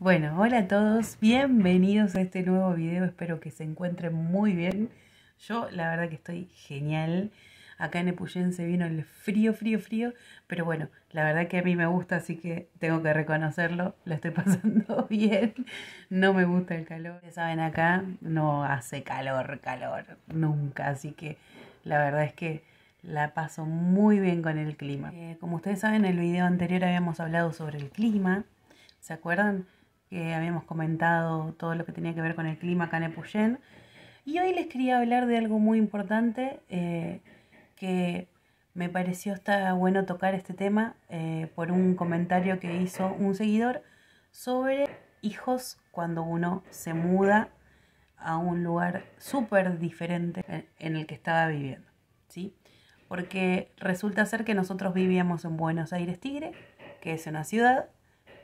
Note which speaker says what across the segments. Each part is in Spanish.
Speaker 1: Bueno, hola a todos, bienvenidos a este nuevo video, espero que se encuentren muy bien. Yo la verdad que estoy genial, acá en se vino el frío, frío, frío, pero bueno, la verdad que a mí me gusta, así que tengo que reconocerlo, la estoy pasando bien, no me gusta el calor. Ya saben, acá no hace calor, calor, nunca, así que la verdad es que la paso muy bien con el clima. Eh, como ustedes saben, en el video anterior habíamos hablado sobre el clima, ¿se acuerdan? que habíamos comentado todo lo que tenía que ver con el clima acá en Y hoy les quería hablar de algo muy importante eh, que me pareció está bueno tocar este tema eh, por un comentario que hizo un seguidor sobre hijos cuando uno se muda a un lugar súper diferente en el que estaba viviendo, ¿sí? Porque resulta ser que nosotros vivíamos en Buenos Aires Tigre, que es una ciudad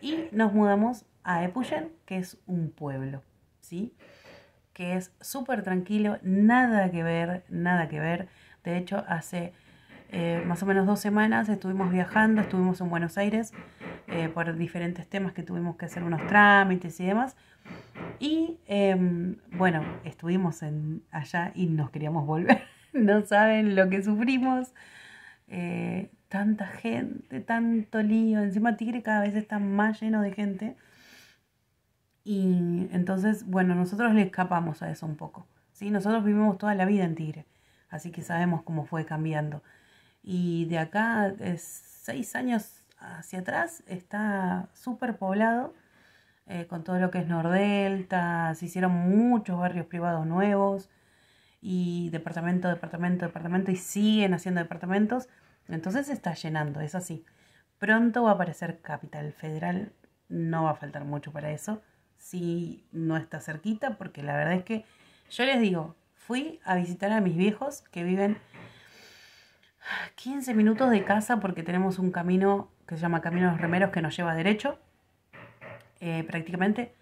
Speaker 1: y nos mudamos a Epuyen, que es un pueblo, ¿sí? Que es súper tranquilo, nada que ver, nada que ver. De hecho, hace eh, más o menos dos semanas estuvimos viajando, estuvimos en Buenos Aires eh, por diferentes temas que tuvimos que hacer unos trámites y demás. Y em, bueno, estuvimos allá y nos queríamos volver. no saben lo que sufrimos. Eh, tanta gente, tanto lío. Encima Tigre cada vez está más lleno de gente. Y entonces, bueno, nosotros le escapamos a eso un poco. ¿sí? Nosotros vivimos toda la vida en Tigre, así que sabemos cómo fue cambiando. Y de acá, eh, seis años hacia atrás, está súper poblado. Eh, con todo lo que es Nordelta, se hicieron muchos barrios privados nuevos y departamento, departamento, departamento y siguen haciendo departamentos entonces se está llenando, es así. Pronto va a aparecer Capital Federal, no va a faltar mucho para eso, si no está cerquita, porque la verdad es que yo les digo, fui a visitar a mis viejos que viven 15 minutos de casa porque tenemos un camino que se llama Camino de los Remeros que nos lleva derecho, eh, prácticamente.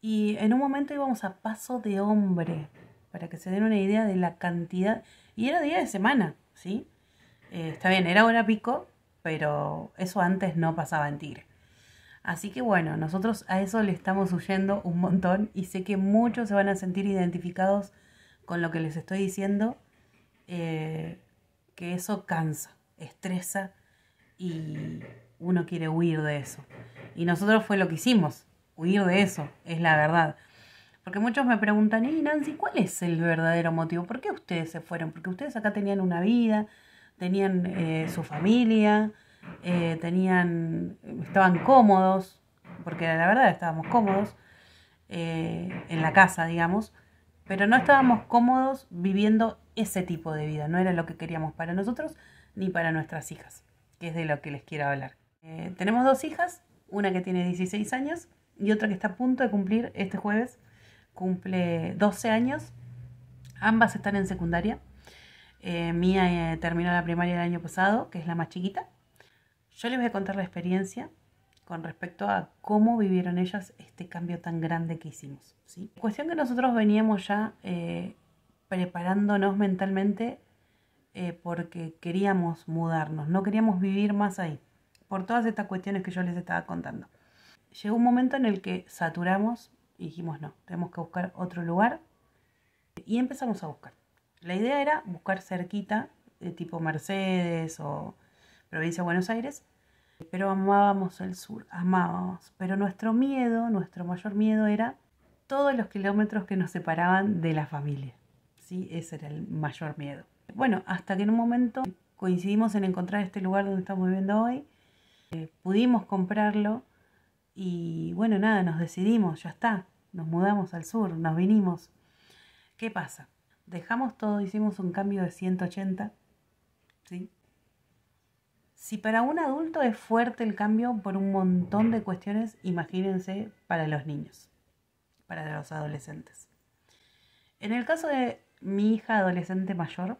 Speaker 1: Y en un momento íbamos a paso de hombre, para que se den una idea de la cantidad. Y era día de semana, ¿sí? Eh, está bien, era hora pico, pero eso antes no pasaba en Tigre. Así que bueno, nosotros a eso le estamos huyendo un montón y sé que muchos se van a sentir identificados con lo que les estoy diciendo, eh, que eso cansa, estresa y uno quiere huir de eso. Y nosotros fue lo que hicimos, huir de eso, es la verdad. Porque muchos me preguntan, y Nancy, ¿cuál es el verdadero motivo? ¿Por qué ustedes se fueron? Porque ustedes acá tenían una vida, tenían eh, su familia, eh, tenían, estaban cómodos, porque la verdad estábamos cómodos eh, en la casa, digamos, pero no estábamos cómodos viviendo ese tipo de vida, no era lo que queríamos para nosotros ni para nuestras hijas, que es de lo que les quiero hablar. tenemos dos hijas, una que tiene 16 años y otra que está a punto de cumplir este jueves, cumple 12 años, ambas están en secundaria eh, Mía eh, terminó la primaria el año pasado, que es la más chiquita. Yo les voy a contar la experiencia con respecto a cómo vivieron ellas este cambio tan grande que hicimos. Cuestión que nosotros veníamos ya eh, preparándonos mentalmente porque queríamos mudarnos, no queríamos vivir más ahí, por todas estas cuestiones que yo les estaba contando. Llegó un momento en el que saturamos y dijimos, no, tenemos que buscar otro lugar y empezamos a buscar la idea era buscar cerquita, de eh, tipo Mercedes o provincia de Buenos Aires, pero amábamos el sur, amábamos. Pero nuestro miedo, nuestro mayor miedo era todos los kilómetros que nos separaban de la familia. ¿sí? Ese era el mayor miedo. Bueno, hasta que en un momento coincidimos en encontrar este lugar donde estamos viviendo hoy, eh, pudimos comprarlo y bueno, nada, nos decidimos, ya está, nos mudamos al sur, nos vinimos. ¿Qué pasa? Dejamos todo, hicimos un cambio de 180. ¿sí? Si para un adulto es fuerte el cambio por un montón de cuestiones, imagínense para los niños, para los adolescentes. En el caso de mi hija adolescente mayor,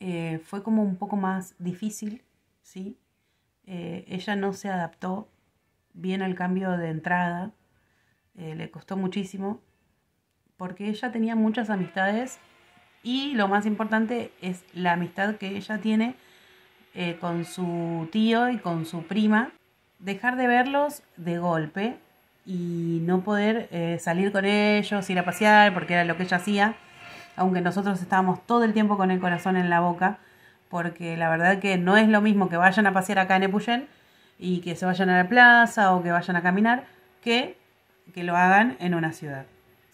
Speaker 1: eh, fue como un poco más difícil, ¿sí? Eh, ella no se adaptó bien al cambio de entrada, eh, le costó muchísimo porque ella tenía muchas amistades y lo más importante es la amistad que ella tiene eh, con su tío y con su prima. Dejar de verlos de golpe y no poder eh, salir con ellos, ir a pasear, porque era lo que ella hacía, aunque nosotros estábamos todo el tiempo con el corazón en la boca, porque la verdad que no es lo mismo que vayan a pasear acá en Epuyén y que se vayan a la plaza o que vayan a caminar, que que lo hagan en una ciudad.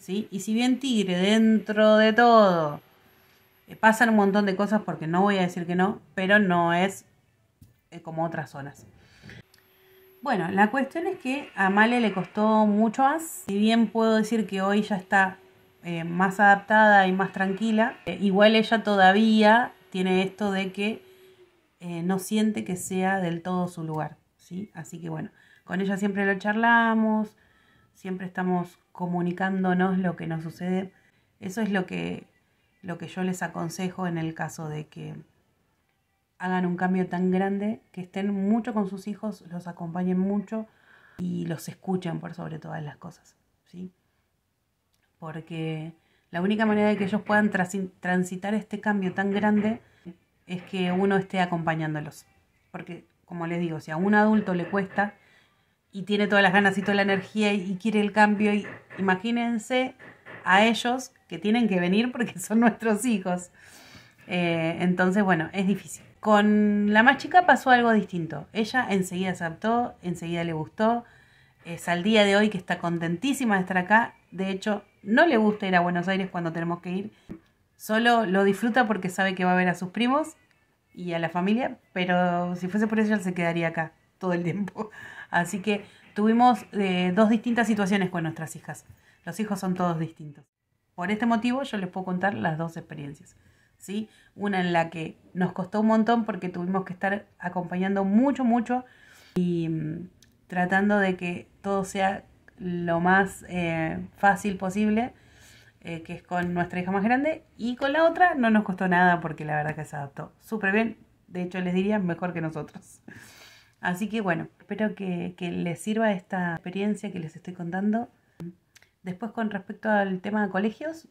Speaker 1: Y si bien Tigre, dentro de todo, eh, pasan un montón de cosas porque no voy a decir que no, pero no es eh, como otras zonas. Bueno, la cuestión es que a Male le costó mucho más, si bien puedo decir que hoy ya está eh, más adaptada y más tranquila, igual ella todavía tiene esto de que no siente que sea del todo su lugar, ¿sí? Así que bueno, con ella siempre lo charlamos, siempre estamos comunicándonos lo que nos sucede. Eso es lo que, lo que yo les aconsejo en el caso de que hagan un cambio tan grande, que estén mucho con sus hijos, los acompañen mucho y los escuchen por sobre todas las cosas. ¿sí? Porque la única manera de que ellos puedan transitar este cambio tan grande es que uno esté acompañándolos. Porque, como les digo, si a un adulto le cuesta, y tiene todas las ganas y toda la energía y, quiere el cambio. Y imagínense a ellos que tienen que venir porque son nuestros hijos. Eh, entonces, bueno, es difícil. Con la más chica pasó algo distinto. Ella enseguida se enseguida le gustó. Es al día de hoy que está contentísima de estar acá. De hecho, no le gusta ir a Buenos Aires cuando tenemos que ir. Solo lo disfruta porque sabe que va a ver a sus primos y a la familia, pero si fuese por ella, se quedaría acá todo el tiempo. Así que tuvimos eh, dos distintas situaciones con nuestras hijas. Los hijos son todos distintos. Por este motivo yo les puedo contar las dos experiencias. ¿sí? Una en la que nos costó un montón porque tuvimos que estar acompañando mucho, mucho y mm, tratando de que todo sea lo más eh, fácil posible, eh, que es con nuestra hija más grande. Y con la otra no nos costó nada porque la verdad que se adaptó súper bien. De hecho, les diría mejor que nosotros. Así que bueno, espero que, les sirva esta experiencia que les estoy contando. Después con respecto al tema de colegios,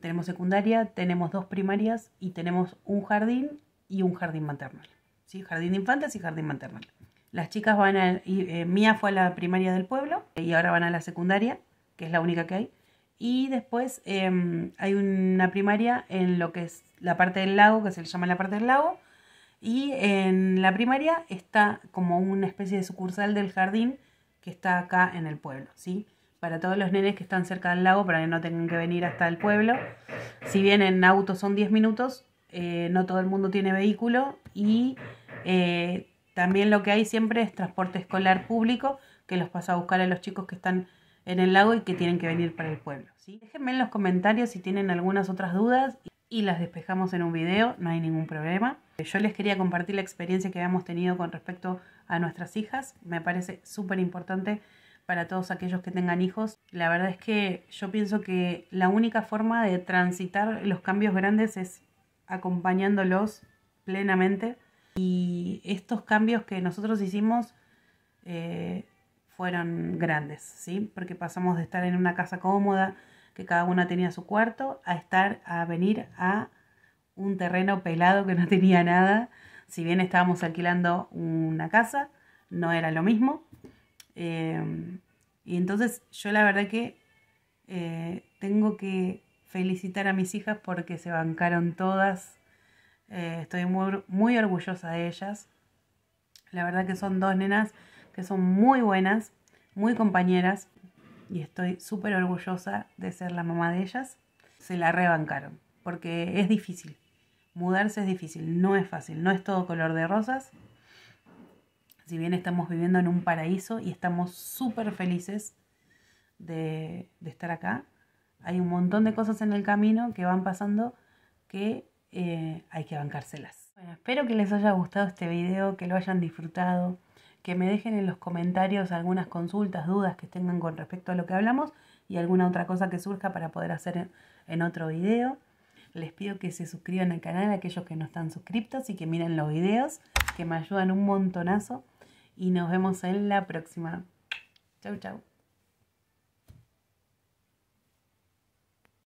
Speaker 1: tenemos secundaria, tenemos dos primarias y tenemos un jardín y un jardín maternal. ¿sí? Jardín de infantes y jardín maternal. Las chicas van a... Y, eh, Mía fue a la primaria del pueblo y ahora van a la secundaria, que es la única que hay. Y después em, hay una primaria en lo que es la parte del lago, que se llama la parte del lago, y en la primaria está como una especie de sucursal del jardín que está acá en el pueblo, ¿sí? Para todos los nenes que están cerca del lago, para que no tengan que venir hasta el pueblo. Si bien en auto son 10 minutos, eh, no todo el mundo tiene vehículo y eh, también lo que hay siempre es transporte escolar público que los pasa a buscar a los chicos que están en el lago y que tienen que venir para el pueblo. ¿sí? Déjenme en los comentarios si tienen algunas otras dudas y las despejamos en un video, no hay ningún problema. Eh, yo les quería compartir la experiencia que habíamos tenido con respecto a nuestras hijas, me parece súper importante para todos aquellos que tengan hijos. La verdad es que yo pienso que la única forma de transitar los cambios grandes es acompañándolos plenamente y estos cambios que nosotros hicimos eh, fueron grandes, ¿sí? Porque pasamos de estar en una casa cómoda, que cada una tenía su cuarto, a estar, a venir a un terreno pelado que no tenía nada. Si bien estábamos alquilando una casa, no era lo mismo. Em, y entonces yo la verdad que eh, tengo que felicitar a mis hijas porque se bancaron todas. Eh, estoy muy, muy orgullosa de ellas. La verdad que son dos nenas que son muy buenas, muy compañeras, y estoy súper orgullosa de ser la mamá de ellas, se la rebancaron, porque es difícil. Mudarse es difícil, no es fácil, no es todo color de rosas. Si bien estamos viviendo en un paraíso y estamos súper felices de, estar acá, hay un montón de cosas en el camino que van pasando que eh, hay que bancárselas. Bueno, espero que les haya gustado este video, que lo hayan disfrutado que me dejen en los comentarios algunas consultas, dudas que tengan con respecto a lo que hablamos y alguna otra cosa que surja para poder hacer en, otro video. Les pido que se suscriban al canal aquellos que no están suscriptos y que miren los videos, que me ayudan un montonazo. Y nos vemos en la próxima. Chau, chau.